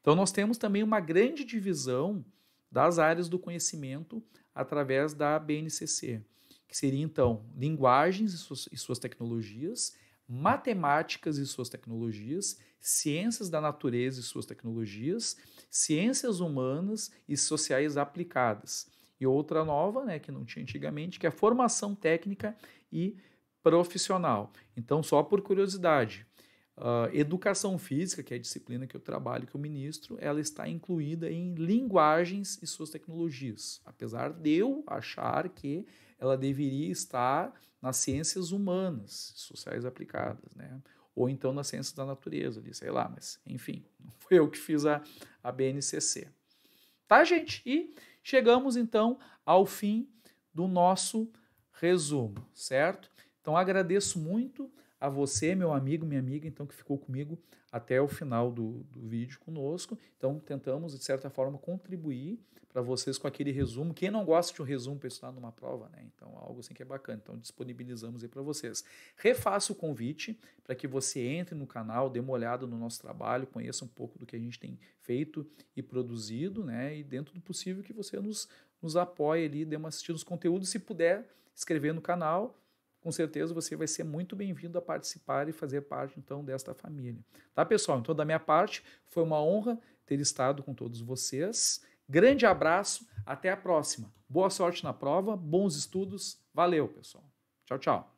Então, nós temos também uma grande divisão das áreas do conhecimento através da BNCC, que seria então linguagens e suas, e suas tecnologias, matemáticas e suas tecnologias, ciências da natureza e suas tecnologias, ciências humanas e sociais aplicadas. E outra nova, né, que não tinha antigamente, que é a formação técnica e profissional. Então, só por curiosidade, Uh, educação física, que é a disciplina que eu trabalho, que eu ministro, ela está incluída em linguagens e suas tecnologias, apesar de eu achar que ela deveria estar nas ciências humanas, sociais aplicadas, né? ou então nas ciências da natureza, sei lá, mas enfim, não foi eu que fiz a, a BNCC. Tá, gente? E chegamos então ao fim do nosso resumo, certo? Então agradeço muito a você, meu amigo, minha amiga, então, que ficou comigo até o final do, do vídeo conosco. Então, tentamos, de certa forma, contribuir para vocês com aquele resumo. Quem não gosta de um resumo para estudar numa prova, né? Então, algo assim que é bacana. Então, disponibilizamos aí para vocês. Refaço o convite para que você entre no canal, dê uma olhada no nosso trabalho, conheça um pouco do que a gente tem feito e produzido, né? E dentro do possível que você nos, nos apoie ali, dê uma assistida nos conteúdos. Se puder, inscrever no canal com certeza você vai ser muito bem-vindo a participar e fazer parte então desta família. Tá, pessoal? Então, da minha parte, foi uma honra ter estado com todos vocês. Grande abraço, até a próxima. Boa sorte na prova, bons estudos. Valeu, pessoal. Tchau, tchau.